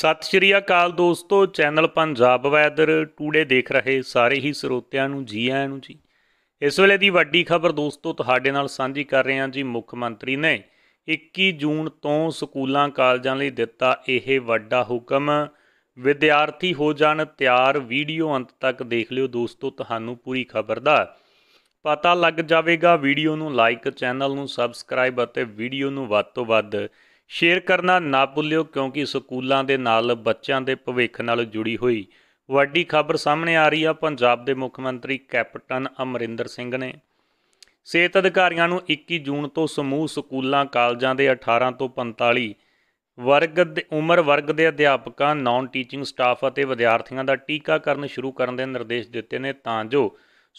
ਸਤਿ ਸ਼੍ਰੀ ਅਕਾਲ ਦੋਸਤੋ channel Punjab weather today ਦੇਖ ਰਹੇ ਸਾਰੇ ਹੀ ਸਰੋਤਿਆਂ ਨੂੰ ਜੀ ਆਇਆਂ ਨੂੰ ਜੀ ਇਸ ਵੇਲੇ ਦੀ ਵੱਡੀ ਖਬਰ ਦੋਸਤੋ ਤੁਹਾਡੇ ਨਾਲ ਸਾਂਝੀ ਕਰ ਰਹੇ ਹਾਂ ਜੀ ਮੁੱਖ ਮੰਤਰੀ ਨੇ 21 ਜੂਨ ਤੋਂ ਸਕੂਲਾਂ ਕਾਲਜਾਂ ਲਈ ਦਿੱਤਾ ਇਹ ਵੱਡਾ ਹੁਕਮ ਵਿਦਿਆਰਥੀ ਹੋ ਜਾਣ ਤਿਆਰ ਵੀਡੀਓ ਅੰਤ ਤੱਕ ਦੇਖ ਲਿਓ ਦੋਸਤੋ ਤੁਹਾਨੂੰ ਪੂਰੀ ਖਬਰ ਦਾ ਪਤਾ ਲੱਗ ਜਾਵੇਗਾ ਵੀਡੀਓ ਨੂੰ ਲਾਈਕ ਚੈਨਲ ਨੂੰ ਸਬਸਕ੍ਰਾਈਬ ਅਤੇ ਵੀਡੀਓ ਨੂੰ ਵੱਧ ਤੋਂ ਵੱਧ ਸ਼ੇਅਰ ਕਰਨਾ ਨਾ ਭੁੱਲਿਓ ਕਿਉਂਕਿ ਸਕੂਲਾਂ ਦੇ ਨਾਲ ਬੱਚਿਆਂ ਦੇ ਭਵਿੱਖ ਨਾਲ ਜੁੜੀ ਹੋਈ ਵੱਡੀ ਖਬਰ ਸਾਹਮਣੇ ਆ ਰਹੀ ਆ ਪੰਜਾਬ ਦੇ ਮੁੱਖ ਮੰਤਰੀ ਕੈਪਟਨ ਅਮਰਿੰਦਰ ਸਿੰਘ ਨੇ ਸਿਹਤ ਅਧਿਕਾਰੀਆਂ ਨੂੰ 21 ਜੂਨ ਤੋਂ ਸਮੂਹ ਸਕੂਲਾਂ ਕਾਲਜਾਂ ਦੇ 18 ਤੋਂ 45 ਵਰਗ ਦੇ ਉਮਰ ਵਰਗ ਦੇ ਅਧਿਆਪਕਾਂ ਨਾਨ ਟੀਚਿੰਗ ਸਟਾਫ ਅਤੇ ਵਿਦਿਆਰਥੀਆਂ ਦਾ ਟੀਕਾਕਰਨ ਸ਼ੁਰੂ ਕਰਨ ਦੇ ਨਿਰਦੇਸ਼ ਦਿੱਤੇ ਨੇ ਤਾਂ ਜੋ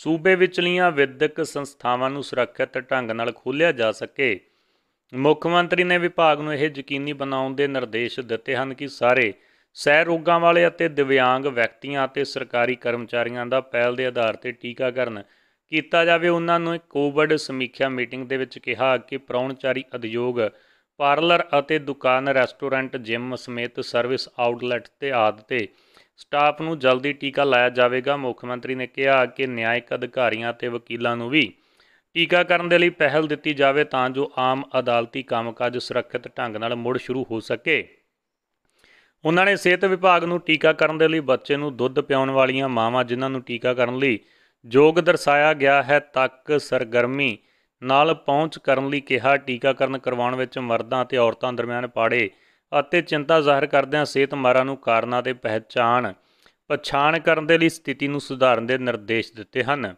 ਸੂਬੇ ਵਿਚਲੀਆਂ ਵਿਦਿਅਕ ਸੰਸਥਾਵਾਂ ਨੂੰ ਸੁਰੱਖਿਅਤ ਢੰਗ ਨਾਲ ਖੋਲ੍ਹਿਆ ਜਾ ਸਕੇ ਮੁੱਖ ਮੰਤਰੀ ਨੇ ਵਿਭਾਗ ਨੂੰ ਇਹ ਯਕੀਨੀ ਬਣਾਉਣ ਦੇ ਨਿਰਦੇਸ਼ ਦਿੱਤੇ ਹਨ ਕਿ ਸਾਰੇ ਸਹਿ ਰੋਗਾਂ ਵਾਲੇ ਅਤੇ ਦਿਵਿਆਂਗ ਵਿਅਕਤੀਆਂ ਅਤੇ ਸਰਕਾਰੀ ਕਰਮਚਾਰੀਆਂ ਦਾ ਪਹਿਲ ਦੇ ਆਧਾਰ ਤੇ ਟੀਕਾਕਰਨ ਕੀਤਾ ਜਾਵੇ ਉਹਨਾਂ ਨੂੰ ਕੋਵਿਡ ਸਮੀਖਿਆ ਮੀਟਿੰਗ ਦੇ ਵਿੱਚ ਕਿਹਾ ਕਿ ਪ੍ਰੌਣਚਾਰੀ ਉਦਯੋਗ ਪਾਰਲਰ ਅਤੇ ਦੁਕਾਨ ਰੈਸਟੋਰੈਂਟ ਜਿਮ ਸਮੇਤ ਸਰਵਿਸ ਆਊਟਲੈਟ ਤੇ ਆਦਿ ਤੇ ਸਟਾਫ ਨੂੰ ਜਲਦੀ ਟੀਕਾ ਲਾਇਆ ਜਾਵੇਗਾ ਮੁੱਖ ਮੰਤਰੀ ਨੇ ਕਿਹਾ ਕਿ ਨਿਆਇਕ ਅਧਿਕਾਰੀਆਂ ਤੇ ਵਕੀਲਾਂ ਨੂੰ ਵੀ ਟੀਕਾਕਰਨ ਦੇ ਲਈ ਪਹਿਲ ਦਿੱਤੀ ਜਾਵੇ ਤਾਂ ਜੋ ਆਮ ਅਦਾਲਤੀ ਕੰਮਕਾਜ ਸੁਰੱਖਿਅਤ ਢੰਗ ਨਾਲ ਮੁੜ ਸ਼ੁਰੂ ਹੋ ਸਕੇ ਉਹਨਾਂ ਨੇ ਸਿਹਤ ਵਿਭਾਗ ਨੂੰ ਟੀਕਾਕਰਨ ਦੇ ਲਈ ਬੱਚੇ ਨੂੰ ਦੁੱਧ ਪਿਆਉਣ ਵਾਲੀਆਂ ਮਾਵਾਂ ਜਿਨ੍ਹਾਂ ਨੂੰ ਟੀਕਾਕਰਨ ਲਈ ਯੋਗ ਦਰਸਾਇਆ ਗਿਆ ਹੈ ਤੱਕ ਸਰਗਰਮੀ ਨਾਲ ਪਹੁੰਚ ਕਰਨ ਲਈ ਕਿਹਾ ਟੀਕਾਕਰਨ ਕਰਵਾਉਣ ਵਿੱਚ ਮਰਦਾਂ ਅਤੇ ਔਰਤਾਂ ਦਰਮਿਆਨ ਪਾੜੇ ਅਤੇ ਚਿੰਤਾ ਜ਼ਾਹਰ ਕਰਦਿਆਂ ਸਿਹਤ ਮਾਰਾਂ ਨੂੰ ਕਾਰਨਾਂ ਦੇ ਪਹਿਚਾਣ ਪਛਾਣ ਕਰਨ ਦੇ ਲਈ ਸਥਿਤੀ ਨੂੰ ਸੁਧਾਰਨ ਦੇ ਨਿਰਦੇਸ਼ ਦਿੱਤੇ ਹਨ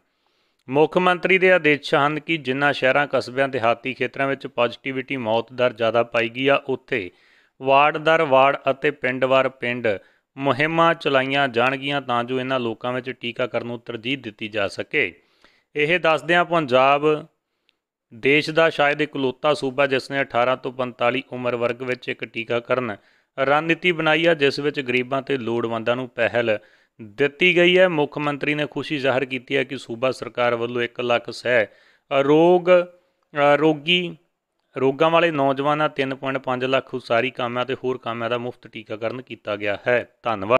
ਮੁੱਖ ਮੰਤਰੀ ਦੇ ਆਦੇਸ਼ ਹਨ ਕਿ ਜਿਨ੍ਹਾਂ ਸ਼ਹਿਰਾਂ ਕਸਬਿਆਂ ਤੇ ਹਾਤੀ ਖੇਤਰਾਂ ਵਿੱਚ ਪੋਜ਼ਿਟਿਵਿਟੀ ਮੌਤ ਦਰ ਜ਼ਿਆਦਾ ਪਾਈ ਗਈ ਆ ਉੱਥੇ ਵਾਰਡ ਦਰ ਵਾਰਡ ਅਤੇ ਪਿੰਡ ਵਾਰ ਪਿੰਡ ਮੁਹਿੰਮਾਂ ਚਲਾਈਆਂ ਜਾਣਗੀਆਂ ਤਾਂ ਜੋ ਇਹਨਾਂ ਲੋਕਾਂ ਵਿੱਚ ਟੀਕਾਕਰਨ ਨੂੰ ਤਰਜੀਹ ਦਿੱਤੀ ਜਾ ਸਕੇ ਇਹ ਦੱਸਦਿਆਂ ਪੰਜਾਬ ਦੇਸ਼ ਦਾ ਸ਼ਾਇਦ ਇਕਲੌਤਾ ਸੂਬਾ ਜਿਸ ਨੇ 18 ਤੋਂ 45 ਉਮਰ ਵਰਗ ਵਿੱਚ ਇੱਕ ਟੀਕਾਕਰਨ ਰਣਨੀਤੀ ਬਣਾਈ ਆ ਜਿਸ ਵਿੱਚ ਗਰੀਬਾਂ ਤੇ ਲੋੜਵੰਦਾਂ ਨੂੰ ਪਹਿਲ ਦਿੱਤੀ ਗਈ ਹੈ ਮੁੱਖ ਮੰਤਰੀ ਨੇ ਖੁਸ਼ੀ ਜ਼ਾਹਰ ਕੀਤੀ ਹੈ ਕਿ ਸੂਬਾ ਸਰਕਾਰ ਵੱਲੋਂ 1 ਲੱਖ ਸਹਿ ਰੋਗ ਰੋਗੀ ਰੋਗਾਂ ਵਾਲੇ ਨੌਜਵਾਨਾਂ 3.5 ਲੱਖ ਉਸਾਰੀ ਕਾਮਿਆਂ ਤੇ ਹੋਰ ਕਾਮਿਆਂ ਦਾ ਮੁਫਤ ਟੀਕਾਕਰਨ ਕੀਤਾ ਗਿਆ ਹੈ ਧੰਨਵਾਦ